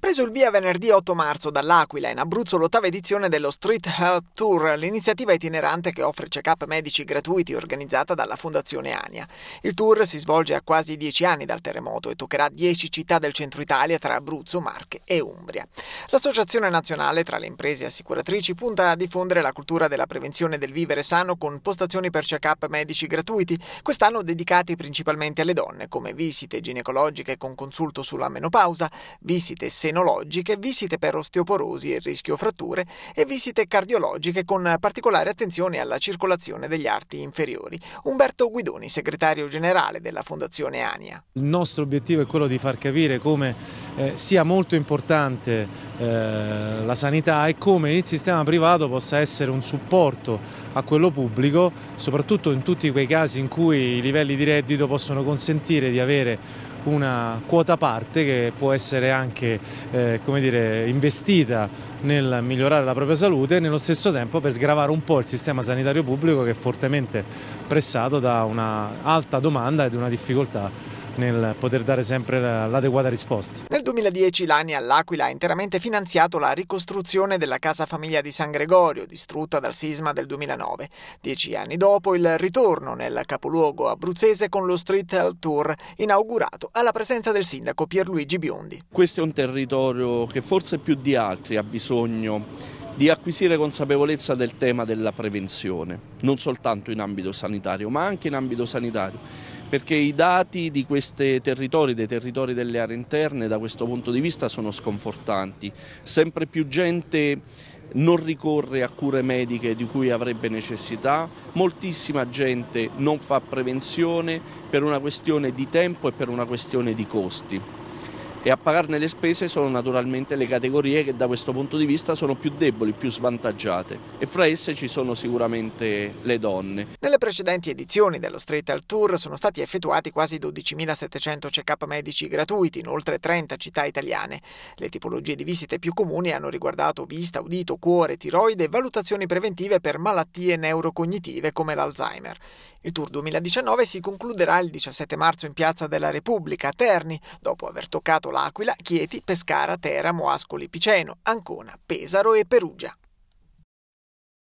preso il via venerdì 8 marzo dall'Aquila in Abruzzo l'ottava edizione dello Street Health Tour, l'iniziativa itinerante che offre check-up medici gratuiti organizzata dalla Fondazione Ania. Il tour si svolge a quasi dieci anni dal terremoto e toccherà dieci città del centro Italia tra Abruzzo, Marche e Umbria. L'Associazione Nazionale tra le imprese assicuratrici punta a diffondere la cultura della prevenzione del vivere sano con postazioni per check-up medici gratuiti, quest'anno dedicati principalmente alle donne, come visite ginecologiche con consulto sulla menopausa, visite senza senologiche, visite per osteoporosi e rischio fratture e visite cardiologiche con particolare attenzione alla circolazione degli arti inferiori. Umberto Guidoni, segretario generale della Fondazione Ania. Il nostro obiettivo è quello di far capire come eh, sia molto importante eh, la sanità e come il sistema privato possa essere un supporto a quello pubblico, soprattutto in tutti quei casi in cui i livelli di reddito possono consentire di avere una quota parte che può essere anche eh, dire, investita nel migliorare la propria salute e nello stesso tempo per sgravare un po' il sistema sanitario pubblico che è fortemente pressato da una alta domanda e da una difficoltà nel poter dare sempre l'adeguata risposta. Nel 2010 l'ANI all'Aquila ha interamente finanziato la ricostruzione della casa famiglia di San Gregorio, distrutta dal sisma del 2009. Dieci anni dopo il ritorno nel capoluogo abruzzese con lo Street Health Tour, inaugurato alla presenza del sindaco Pierluigi Biondi. Questo è un territorio che forse più di altri ha bisogno di acquisire consapevolezza del tema della prevenzione, non soltanto in ambito sanitario, ma anche in ambito sanitario perché i dati di questi territori, dei territori delle aree interne, da questo punto di vista sono sconfortanti. Sempre più gente non ricorre a cure mediche di cui avrebbe necessità, moltissima gente non fa prevenzione per una questione di tempo e per una questione di costi e a pagarne le spese sono naturalmente le categorie che da questo punto di vista sono più deboli, più svantaggiate e fra esse ci sono sicuramente le donne. Nelle precedenti edizioni dello Street Al Tour sono stati effettuati quasi 12.700 check-up medici gratuiti in oltre 30 città italiane. Le tipologie di visite più comuni hanno riguardato vista, udito, cuore, tiroide e valutazioni preventive per malattie neurocognitive come l'Alzheimer. Il Tour 2019 si concluderà il 17 marzo in Piazza della Repubblica a Terni, dopo aver toccato L'Aquila, Chieti, Pescara, Teramo, Ascoli Piceno, Ancona, Pesaro e Perugia.